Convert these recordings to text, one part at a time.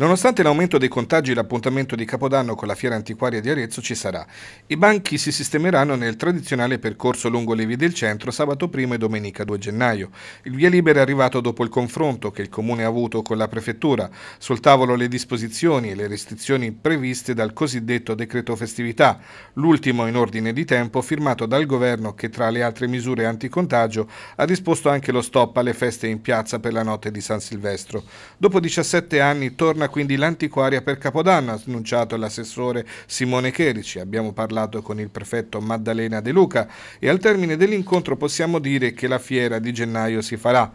Nonostante l'aumento dei contagi, l'appuntamento di Capodanno con la Fiera Antiquaria di Arezzo ci sarà. I banchi si sistemeranno nel tradizionale percorso lungo le vie del centro sabato 1 e domenica 2 gennaio. Il via libera è arrivato dopo il confronto che il Comune ha avuto con la Prefettura. Sul tavolo le disposizioni e le restrizioni previste dal cosiddetto decreto festività, l'ultimo in ordine di tempo firmato dal Governo che tra le altre misure anticontagio ha disposto anche lo stop alle feste in piazza per la notte di San Silvestro. Dopo 17 anni torna quindi l'antiquaria per Capodanno, ha annunciato l'assessore Simone Cherici. Abbiamo parlato con il prefetto Maddalena De Luca e al termine dell'incontro possiamo dire che la fiera di gennaio si farà.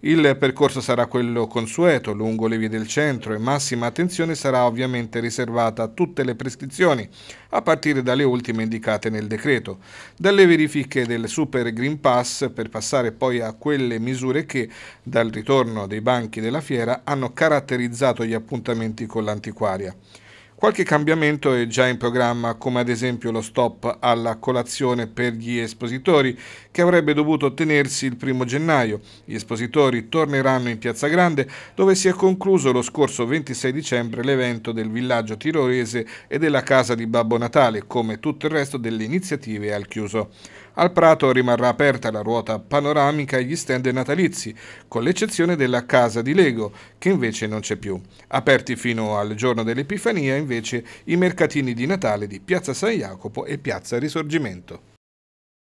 Il percorso sarà quello consueto lungo le vie del centro e massima attenzione sarà ovviamente riservata a tutte le prescrizioni, a partire dalle ultime indicate nel decreto. Dalle verifiche del Super Green Pass per passare poi a quelle misure che, dal ritorno dei banchi della fiera, hanno caratterizzato gli appuntamenti con l'antiquaria. Qualche cambiamento è già in programma, come ad esempio lo stop alla colazione per gli espositori, che avrebbe dovuto tenersi il primo gennaio. Gli espositori torneranno in Piazza Grande, dove si è concluso lo scorso 26 dicembre l'evento del villaggio tirolese e della casa di Babbo Natale, come tutto il resto delle iniziative al chiuso. Al Prato rimarrà aperta la ruota panoramica e gli stand natalizi, con l'eccezione della Casa di Lego, che invece non c'è più. Aperti fino al giorno dell'Epifania, invece, i mercatini di Natale di Piazza San Jacopo e Piazza Risorgimento.